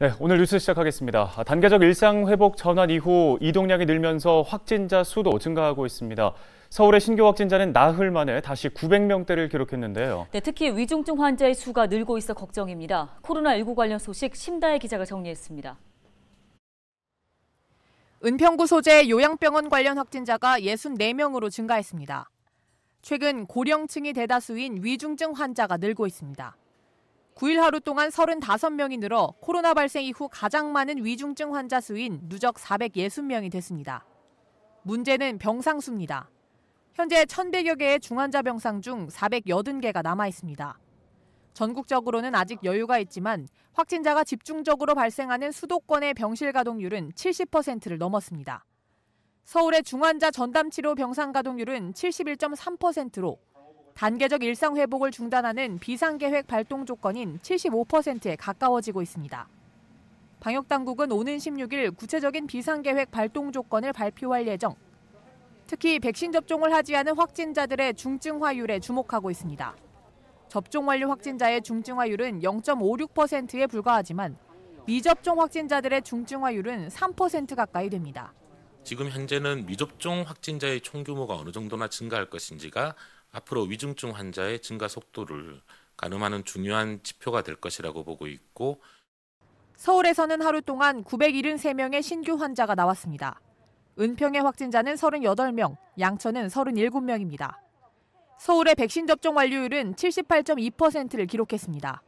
네, 오늘 뉴스 시작하겠습니다. 단계적 일상 회복 전환 이후 이동량이 늘면서 확진자 수도 증가하고 있습니다. 서울의 신규 확진자는 나흘 만에 다시 900명대를 기록했는데요. 네, 특히 위중증 환자의 수가 늘고 있어 걱정입니다. 코로나19 관련 소식 심다혜 기자가 정리했습니다. 은평구 소재 요양병원 관련 확진자가 64명으로 증가했습니다. 최근 고령층이 대다수인 위중증 환자가 늘고 있습니다. 9일 하루 동안 35명이 늘어 코로나 발생 이후 가장 많은 위중증 환자 수인 누적 460명이 됐습니다. 문제는 병상 수입니다. 현재 1,100여 개의 중환자 병상 중 480개가 남아 있습니다. 전국적으로는 아직 여유가 있지만 확진자가 집중적으로 발생하는 수도권의 병실 가동률은 70%를 넘었습니다. 서울의 중환자 전담 치료 병상 가동률은 71.3%로 단계적 일상 회복을 중단하는 비상계획 발동 조건인 75%에 가까워지고 있습니다. 방역당국은 오는 16일 구체적인 비상계획 발동 조건을 발표할 예정, 특히 백신 접종을 하지 않은 확진자들의 중증화율에 주목하고 있습니다. 접종 완료 확진자의 중증화율은 0.56%에 불과하지만 미접종 확진자들의 중증화율은 3% 가까이 됩니다. 지금 현재는 미접종 확진자의 총 규모가 어느 정도나 증가할 것인지가 앞으로 위중증 환자의 증가 속도를 가늠하는 중요한 지표가 될 것이라고 보고 있고 서울에서는 하루 동안 973명의 신규 환자가 나왔습니다. 은평의 확진자는 38명, 양천은 37명입니다. 서울의 백신 접종 완료율은 78.2%를 기록했습니다.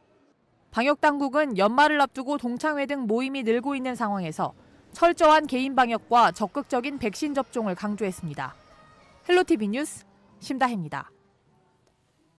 방역당국은 연말을 앞두고 동창회 등 모임이 늘고 있는 상황에서 철저한 개인 방역과 적극적인 백신 접종을 강조했습니다. 헬로티비 뉴스 심다혜입니다.